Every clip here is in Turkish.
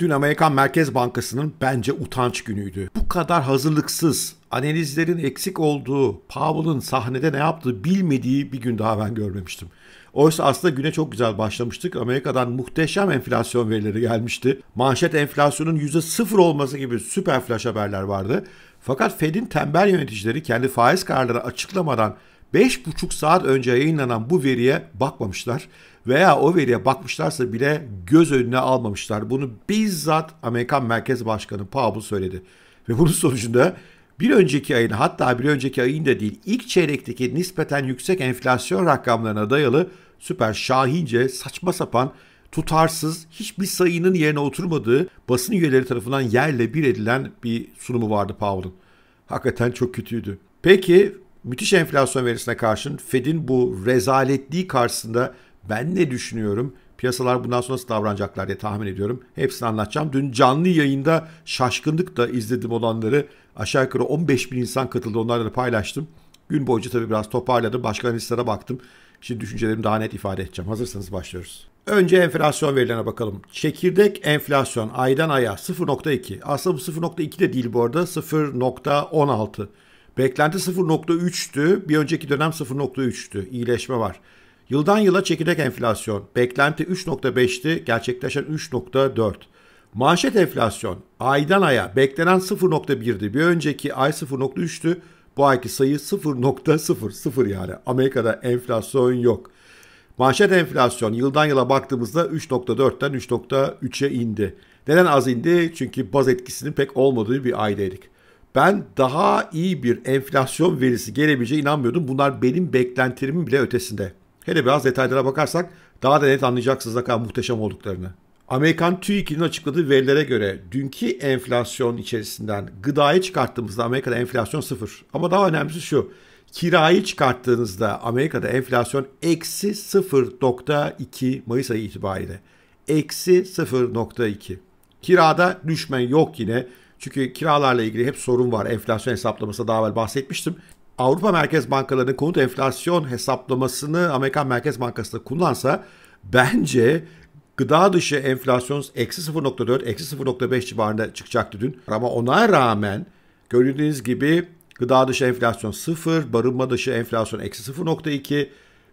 Dün Amerikan Merkez Bankası'nın bence utanç günüydü. Bu kadar hazırlıksız, analizlerin eksik olduğu, Powell'ın sahnede ne yaptığı bilmediği bir gün daha ben görmemiştim. Oysa aslında güne çok güzel başlamıştık. Amerika'dan muhteşem enflasyon verileri gelmişti. Manşet enflasyonun %0 olması gibi süper flash haberler vardı. Fakat Fed'in tembel yöneticileri kendi faiz kararları açıklamadan 5,5 saat önce yayınlanan bu veriye bakmamışlar veya o veriye bakmışlarsa bile göz önüne almamışlar. Bunu bizzat Amerikan Merkez Başkanı Powell söyledi. Ve bunun sonucunda bir önceki ayın hatta bir önceki ayın da değil ilk çeyrekteki nispeten yüksek enflasyon rakamlarına dayalı süper şahince saçma sapan tutarsız hiçbir sayının yerine oturmadığı basın üyeleri tarafından yerle bir edilen bir sunumu vardı Powell'ın. Hakikaten çok kötüydü. Peki müthiş enflasyon verisine karşın Fed'in bu rezaletliği karşısında ben ne düşünüyorum? Piyasalar bundan sonra nasıl davranacaklar diye tahmin ediyorum. Hepsini anlatacağım. Dün canlı yayında şaşkınlık da izledim olanları. Aşağı yukarı 15 bin insan katıldı. Onlarla da paylaştım. Gün boyunca tabii biraz toparladım. Başka analistlere baktım. Şimdi düşüncelerimi daha net ifade edeceğim. Hazırsanız başlıyoruz. Önce enflasyon verilerine bakalım. Çekirdek enflasyon aydan aya 0.2. Aslında bu 0.2 de değil bu arada 0.16. Beklenti 0.3'tü. Bir önceki dönem 0.3'tü. İyileşme var. Yıldan yıla çekirdek enflasyon. Beklenti 3.5'ti. Gerçekleşen 3.4. Manşet enflasyon aydan aya beklenen 0.1'di. Bir önceki ay 0.3'tü. Bu ayki sayı 0.0, 0 yani. Amerika'da enflasyon yok. Manşet enflasyon yıldan yıla baktığımızda 3.4'ten 3.3'e indi. Neden az indi? Çünkü baz etkisinin pek olmadığı bir aydaydık. Ben daha iyi bir enflasyon verisi gelebileceğine inanmıyordum. Bunlar benim beklentilerimin bile ötesinde. Hele biraz detaylara bakarsak daha da net anlayacaksınız ne kadar muhteşem olduklarını. Amerikan TÜİK'in açıkladığı verilere göre dünkü enflasyon içerisinden gıda'yı çıkarttığımızda Amerika'da enflasyon sıfır. Ama daha önemlisi şu. Kirayı çıkarttığınızda Amerika'da enflasyon eksi 0.2 Mayıs ayı itibariyle. Eksi 0.2. Kirada düşme yok yine. Çünkü kiralarla ilgili hep sorun var. Enflasyon hesaplaması daha evvel bahsetmiştim. Avrupa Merkez Bankalarının konut enflasyon hesaplamasını Amerikan Merkez Bankası da kullansa bence gıda dışı enflasyon eksi 0.4, eksi 0.5 civarında çıkacaktı dün. Ama ona rağmen gördüğünüz gibi gıda dışı enflasyon 0, barınma dışı enflasyon eksi 0.2,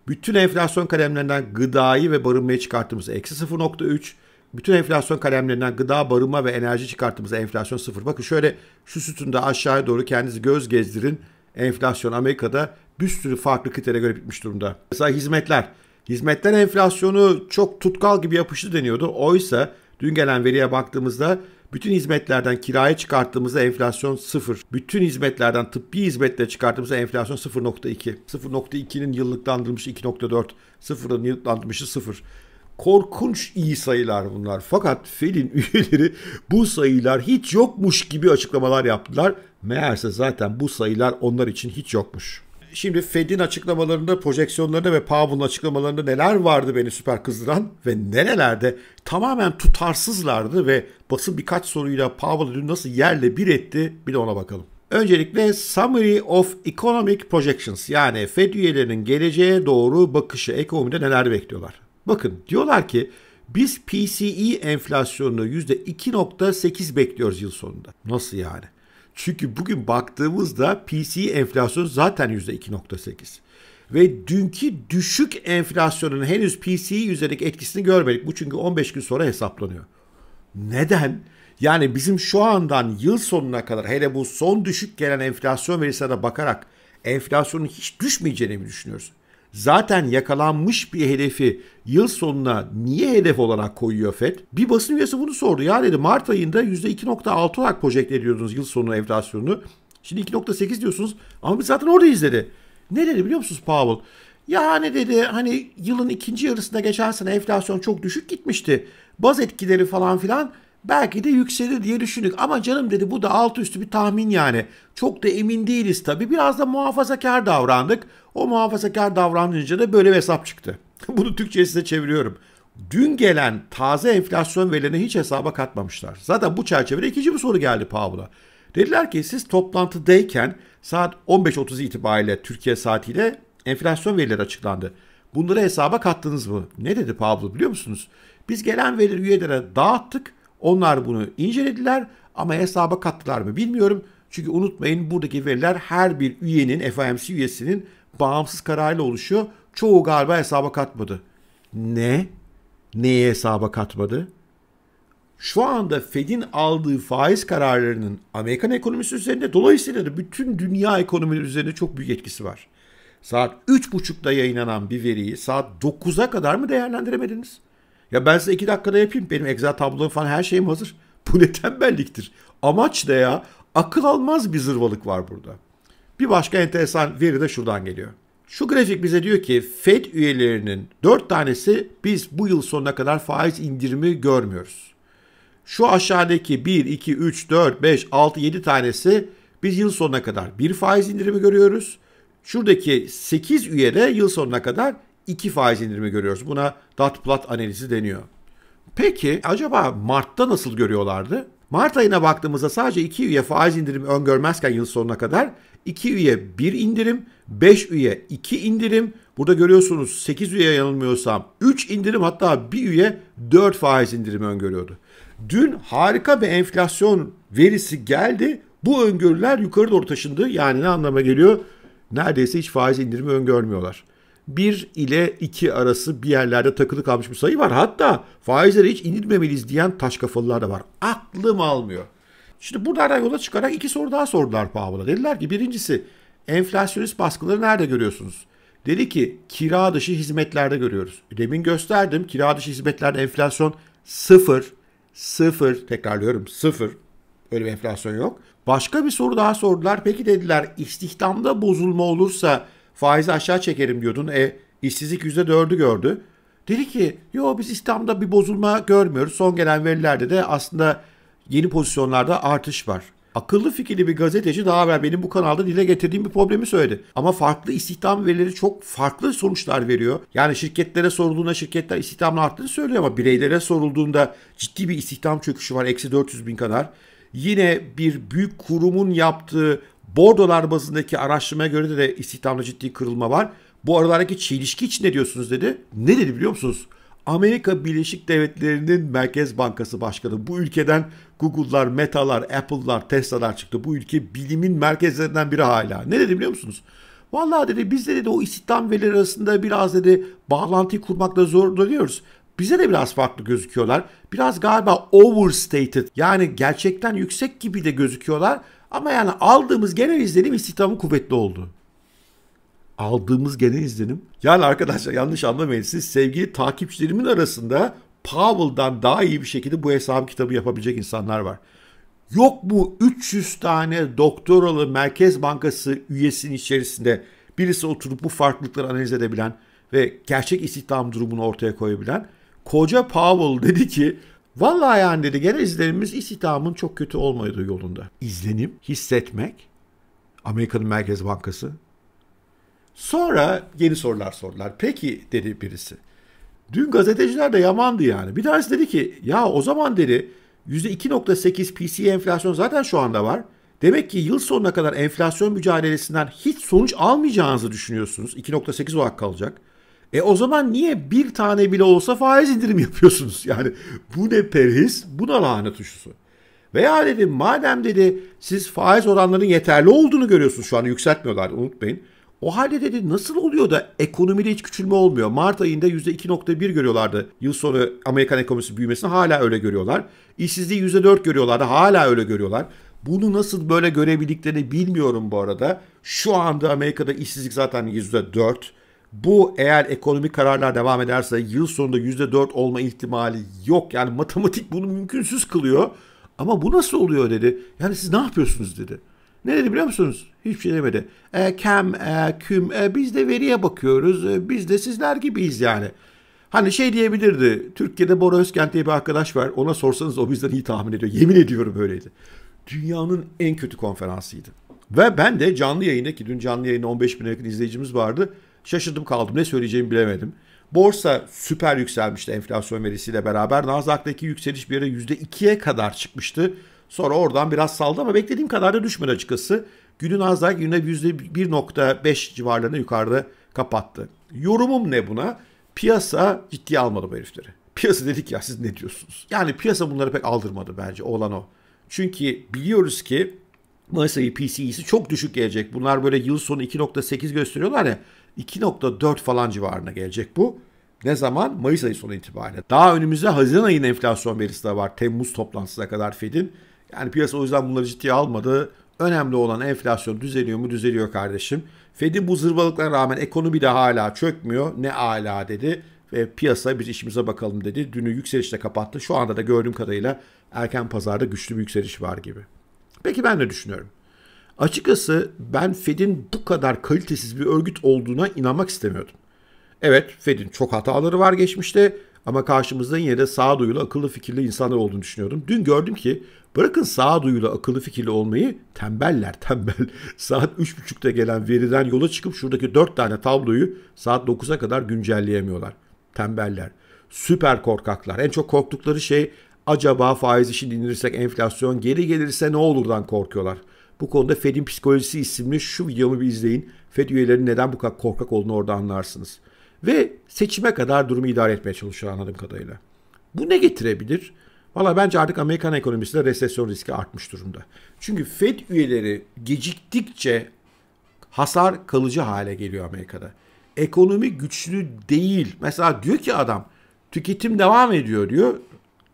bütün enflasyon kalemlerinden gıdayı ve barınmayı çıkarttığımız eksi 0.3, bütün enflasyon kalemlerinden gıda, barınma ve enerji çıkarttığımızda enflasyon sıfır. Bakın şöyle şu sütunda aşağıya doğru kendinizi göz gezdirin. Enflasyon Amerika'da bir sürü farklı kritere göre bitmiş durumda. Mesela hizmetler. Hizmetler enflasyonu çok tutkal gibi yapıştı deniyordu. Oysa dün gelen veriye baktığımızda bütün hizmetlerden kiraya çıkarttığımızda enflasyon 0. Bütün hizmetlerden tıbbi hizmetle çıkarttığımızda enflasyon 0.2. 0.2'nin yıllıklandırılmış 2.4. 0'ın yıllıklandırılmışı 0. Korkunç iyi sayılar bunlar. Fakat Fed'in üyeleri bu sayılar hiç yokmuş gibi açıklamalar yaptılar. Meğerse zaten bu sayılar onlar için hiç yokmuş. Şimdi Fed'in açıklamalarında, projeksiyonlarında ve Powell'ın açıklamalarında neler vardı beni süper kızdıran ve nerelerde tamamen tutarsızlardı ve basın birkaç soruyla Powell'ı dün nasıl yerle bir etti bir de ona bakalım. Öncelikle Summary of Economic Projections yani Fed üyelerinin geleceğe doğru bakışı ekonomide neler bekliyorlar. Bakın diyorlar ki biz PCE enflasyonunu %2.8 bekliyoruz yıl sonunda. Nasıl yani? Çünkü bugün baktığımızda PCE enflasyonu zaten %2.8. Ve dünkü düşük enflasyonun henüz PCE üzerindeki etkisini görmedik. Bu çünkü 15 gün sonra hesaplanıyor. Neden? Yani bizim şu andan yıl sonuna kadar hele bu son düşük gelen enflasyon verisine bakarak enflasyonun hiç düşmeyeceğini mi düşünüyoruz? zaten yakalanmış bir hedefi yıl sonuna niye hedef olarak koyuyor FED? Bir basın üyesi bunu sordu. Ya dedi Mart ayında %2.6 olarak projekte ediyordunuz yıl sonu enflasyonunu. Şimdi 2.8 diyorsunuz ama biz zaten oradayız dedi. Ne dedi biliyor musunuz Powell? Yani dedi hani yılın ikinci yarısında geçen sene enflasyon çok düşük gitmişti. Baz etkileri falan filan Belki de yükselir diye düşündük ama canım dedi bu da alt üstü bir tahmin yani. Çok da emin değiliz tabii. Biraz da muhafazakar davrandık. O muhafazakar davranınca da böyle bir hesap çıktı. Bunu Türkçe'ye size çeviriyorum. Dün gelen taze enflasyon verilerini hiç hesaba katmamışlar. Zaten bu çerçevede ikinci bir soru geldi Pavel'a. Dediler ki siz toplantıdayken saat 15.30 itibariyle Türkiye saatiyle enflasyon verileri açıklandı. Bunları hesaba kattınız mı? Ne dedi Pablo biliyor musunuz? Biz gelen verileri üyelere dağıttık. Onlar bunu incelediler ama hesaba kattılar mı bilmiyorum. Çünkü unutmayın buradaki veriler her bir üyenin, FOMC üyesinin bağımsız kararıyla oluşuyor. Çoğu galiba hesaba katmadı. Ne? Neye hesaba katmadı? Şu anda Fed'in aldığı faiz kararlarının Amerikan ekonomisi üzerinde dolayısıyla da bütün dünya ekonomileri üzerinde çok büyük etkisi var. Saat 3.30'da yayınlanan bir veriyi saat 9'a kadar mı değerlendiremediniz? Ya ben size iki dakikada yapayım. Benim Excel tablolarım falan her şeyim hazır. Bu ne tembelliktir. Amaç ne ya? Akıl almaz bir zırvalık var burada. Bir başka enteresan veri de şuradan geliyor. Şu grafik bize diyor ki Fed üyelerinin 4 tanesi biz bu yıl sonuna kadar faiz indirimi görmüyoruz. Şu aşağıdaki 1, 2, 3, 4, 5, 6, 7 tanesi biz yıl sonuna kadar bir faiz indirimi görüyoruz. Şuradaki 8 üye de yıl sonuna kadar 2 faiz indirimi görüyoruz. Buna dot plot analizi deniyor. Peki acaba Mart'ta nasıl görüyorlardı? Mart ayına baktığımızda sadece 2 üye faiz indirimi öngörmezken yıl sonuna kadar 2 üye 1 indirim, 5 üye 2 indirim. Burada görüyorsunuz 8 üye yanılmıyorsam 3 indirim hatta bir üye 4 faiz indirimi öngörüyordu. Dün harika bir enflasyon verisi geldi. Bu öngörüler yukarı doğru taşındı. Yani ne anlama geliyor? Neredeyse hiç faiz indirimi öngörmüyorlar. 1 ile 2 arası bir yerlerde takılı kalmış bir sayı var. Hatta faizleri hiç indirmemeliyiz diyen taş kafalılar da var. Aklım almıyor. Şimdi buradan yola çıkarak iki soru daha sordular Powell'a. Dediler ki birincisi enflasyonist baskıları nerede görüyorsunuz? Dedi ki kira dışı hizmetlerde görüyoruz. Demin gösterdim kira dışı hizmetlerde enflasyon sıfır. Sıfır tekrarlıyorum sıfır. Öyle bir enflasyon yok. Başka bir soru daha sordular. Peki dediler istihdamda bozulma olursa faizi aşağı çekerim diyordun. E işsizlik %4'ü gördü. Dedi ki yo biz İslam'da bir bozulma görmüyoruz. Son gelen verilerde de aslında yeni pozisyonlarda artış var. Akıllı fikirli bir gazeteci daha evvel benim bu kanalda dile getirdiğim bir problemi söyledi. Ama farklı istihdam verileri çok farklı sonuçlar veriyor. Yani şirketlere sorulduğunda şirketler istihdamın arttığını söylüyor ama bireylere sorulduğunda ciddi bir istihdam çöküşü var. Eksi 400 bin kadar. Yine bir büyük kurumun yaptığı Bordolar bazındaki araştırmaya göre de istihdamda ciddi kırılma var. Bu aralardaki çelişki için ne diyorsunuz dedi. Ne dedi biliyor musunuz? Amerika Birleşik Devletleri'nin Merkez Bankası Başkanı. Bu ülkeden Google'lar, Meta'lar, Apple'lar, Tesla'lar çıktı. Bu ülke bilimin merkezlerinden biri hala. Ne dedi biliyor musunuz? Vallahi dedi biz de dedi o istihdam verileri arasında biraz dedi bağlantıyı kurmakta zorlanıyoruz. Bize de biraz farklı gözüküyorlar. Biraz galiba overstated yani gerçekten yüksek gibi de gözüküyorlar. Ama yani aldığımız genel izlenim istihdamın kuvvetli oldu. Aldığımız genel izlenim. Yani arkadaşlar yanlış anlamayın siz sevgili takipçilerimin arasında Powell'dan daha iyi bir şekilde bu hesabı kitabı yapabilecek insanlar var. Yok mu 300 tane doktoralı Merkez Bankası üyesinin içerisinde birisi oturup bu farklılıkları analiz edebilen ve gerçek istihdam durumunu ortaya koyabilen koca Powell dedi ki Vallahi yani dedi Gene izlenimimiz istihdamın çok kötü olmadığı yolunda. İzlenim, hissetmek, Amerika'nın Merkez Bankası. Sonra yeni sorular sordular. Peki dedi birisi. Dün gazeteciler de yamandı yani. Bir tanesi dedi ki ya o zaman dedi %2.8 PCE enflasyon zaten şu anda var. Demek ki yıl sonuna kadar enflasyon mücadelesinden hiç sonuç almayacağınızı düşünüyorsunuz. 2.8 olarak kalacak. E o zaman niye bir tane bile olsa faiz indirim yapıyorsunuz? Yani bu ne perhis, bu da lanet uçlusu. Veya dedi madem dedi siz faiz oranlarının yeterli olduğunu görüyorsunuz şu an yükseltmiyorlar unutmayın. O halde dedi nasıl oluyor da ekonomide hiç küçülme olmuyor? Mart ayında %2.1 görüyorlardı. Yıl sonu Amerikan ekonomisi büyümesini hala öyle görüyorlar. İşsizliği %4 görüyorlardı hala öyle görüyorlar. Bunu nasıl böyle görebildiklerini bilmiyorum bu arada. Şu anda Amerika'da işsizlik zaten %4. Bu eğer ekonomik kararlar devam ederse yıl sonunda %4 olma ihtimali yok. Yani matematik bunu mümkünsüz kılıyor. Ama bu nasıl oluyor dedi. Yani siz ne yapıyorsunuz dedi. Ne dedi biliyor musunuz? Hiçbir şey demedi. E, kem, e, küm, e, biz de veriye bakıyoruz. E, biz de sizler gibiyiz yani. Hani şey diyebilirdi. Türkiye'de Bora Özkent diye bir arkadaş var. Ona sorsanız o bizden iyi tahmin ediyor. Yemin ediyorum böyleydi. Dünyanın en kötü konferansıydı. Ve ben de canlı yayında ki dün canlı yayında 15 bin yakın izleyicimiz vardı. Şaşırdım kaldım ne söyleyeceğimi bilemedim. Borsa süper yükselmişti enflasyon verisiyle beraber. Nasdaq'taki yükseliş bir ara %2'ye kadar çıkmıştı. Sonra oradan biraz saldı ama beklediğim kadar da düşmedi açıkçası. Günü Nasdaq yine %1.5 civarlarında yukarıda kapattı. Yorumum ne buna? Piyasa ciddiye almadı bu herifleri. Piyasa dedik ya siz ne diyorsunuz? Yani piyasa bunları pek aldırmadı bence olan o. Çünkü biliyoruz ki Mayıs ayı PCE'si çok düşük gelecek. Bunlar böyle yıl sonu 2.8 gösteriyorlar ya. 2.4 falan civarına gelecek bu. Ne zaman? Mayıs ayı sonu itibariyle. Daha önümüzde Haziran ayının enflasyon verisi de var. Temmuz toplantısına kadar Fed'in. Yani piyasa o yüzden bunları ciddiye almadı. Önemli olan enflasyon düzeliyor mu? Düzeliyor kardeşim. Fed'in bu zırvalıklara rağmen ekonomi de hala çökmüyor. Ne ala dedi. Ve piyasa biz işimize bakalım dedi. Dünü yükselişle kapattı. Şu anda da gördüğüm kadarıyla erken pazarda güçlü bir yükseliş var gibi. Peki ben ne düşünüyorum? Açıkçası ben Fed'in bu kadar kalitesiz bir örgüt olduğuna inanmak istemiyordum. Evet Fed'in çok hataları var geçmişte ama karşımızda yine de sağduyulu akıllı fikirli insanlar olduğunu düşünüyordum. Dün gördüm ki bırakın sağduyulu akıllı fikirli olmayı tembeller tembel. saat 3.30'da gelen veriden yola çıkıp şuradaki 4 tane tabloyu saat 9'a kadar güncelleyemiyorlar. Tembeller. Süper korkaklar. En çok korktukları şey acaba faiz işini indirirsek enflasyon geri gelirse ne olurdan korkuyorlar. Bu konuda Fed'in psikolojisi isimli şu videomu bir izleyin. Fed üyelerinin neden bu kadar korkak olduğunu orada anlarsınız. Ve seçime kadar durumu idare etmeye çalışıyor anladığım kadarıyla. Bu ne getirebilir? Valla bence artık Amerikan ekonomisinde resesyon riski artmış durumda. Çünkü Fed üyeleri geciktikçe hasar kalıcı hale geliyor Amerika'da. Ekonomi güçlü değil. Mesela diyor ki adam tüketim devam ediyor diyor.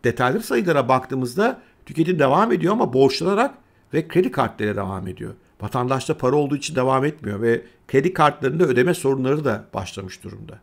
Detaylı sayılara baktığımızda tüketim devam ediyor ama borçlanarak ve kredi kartlarıyla devam ediyor. Vatandaşta para olduğu için devam etmiyor ve kredi kartlarında ödeme sorunları da başlamış durumda.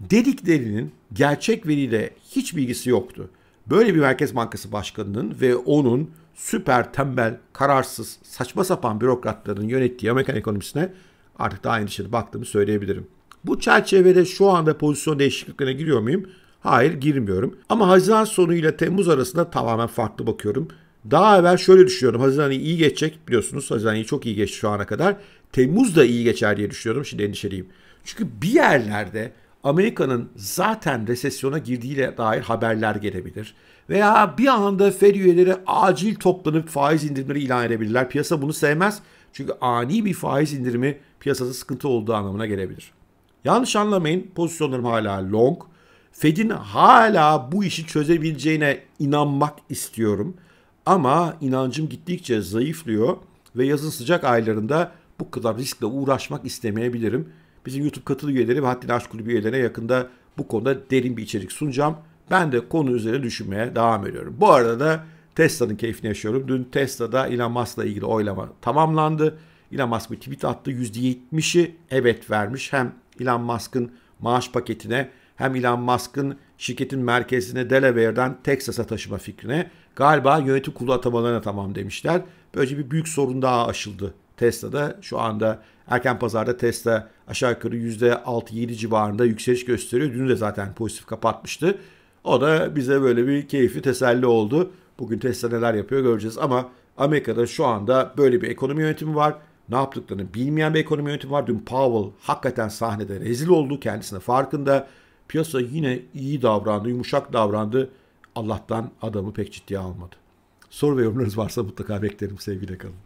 Dediklerinin gerçek veriyle hiç bilgisi yoktu. Böyle bir Merkez Bankası Başkanı'nın ve onun süper tembel, kararsız, saçma sapan bürokratların yönettiği Amerikan ekonomisine artık daha endişeli baktığımı söyleyebilirim. Bu çerçevede şu anda pozisyon değişikliklerine giriyor muyum? Hayır girmiyorum. Ama Haziran sonuyla Temmuz arasında tamamen farklı bakıyorum. Daha evvel şöyle düşünüyordum. Haziran ayı iyi geçecek biliyorsunuz. Haziran ayı çok iyi geçti şu ana kadar. Temmuz da iyi geçer diye düşünüyordum. Şimdi endişeliyim. Çünkü bir yerlerde Amerika'nın zaten resesyona girdiğiyle dair haberler gelebilir. Veya bir anda Fed üyeleri acil toplanıp faiz indirimleri ilan edebilirler. Piyasa bunu sevmez. Çünkü ani bir faiz indirimi piyasada sıkıntı olduğu anlamına gelebilir. Yanlış anlamayın pozisyonlarım hala long. Fed'in hala bu işi çözebileceğine inanmak istiyorum. Ama inancım gittikçe zayıflıyor ve yazın sıcak aylarında bu kadar riskle uğraşmak istemeyebilirim. Bizim YouTube katıl üyeleri ve haddini aşk kulübü üyelerine yakında bu konuda derin bir içerik sunacağım. Ben de konu üzerine düşünmeye devam ediyorum. Bu arada da Tesla'nın keyfini yaşıyorum. Dün Tesla'da Elon Musk'la ilgili oylama tamamlandı. Elon Musk bir tweet attı. %70'i evet vermiş. Hem Elon Musk'ın maaş paketine hem Elon Musk'ın şirketin merkezine Delaware'dan Texas'a taşıma fikrine Galiba yönetim kurulu atamalarına tamam demişler. Böylece bir büyük sorun daha aşıldı Tesla'da. Şu anda erken pazarda Tesla aşağı yukarı %6-7 civarında yükseliş gösteriyor. Dün de zaten pozitif kapatmıştı. O da bize böyle bir keyifli teselli oldu. Bugün Tesla neler yapıyor göreceğiz ama Amerika'da şu anda böyle bir ekonomi yönetimi var. Ne yaptıklarını bilmeyen bir ekonomi yönetimi var. Dün Powell hakikaten sahnede rezil oldu. Kendisine farkında. Piyasa yine iyi davrandı, yumuşak davrandı. Allah'tan adamı pek ciddiye almadı. Soru ve yorumlarınız varsa mutlaka beklerim. Sevgiyle kalın.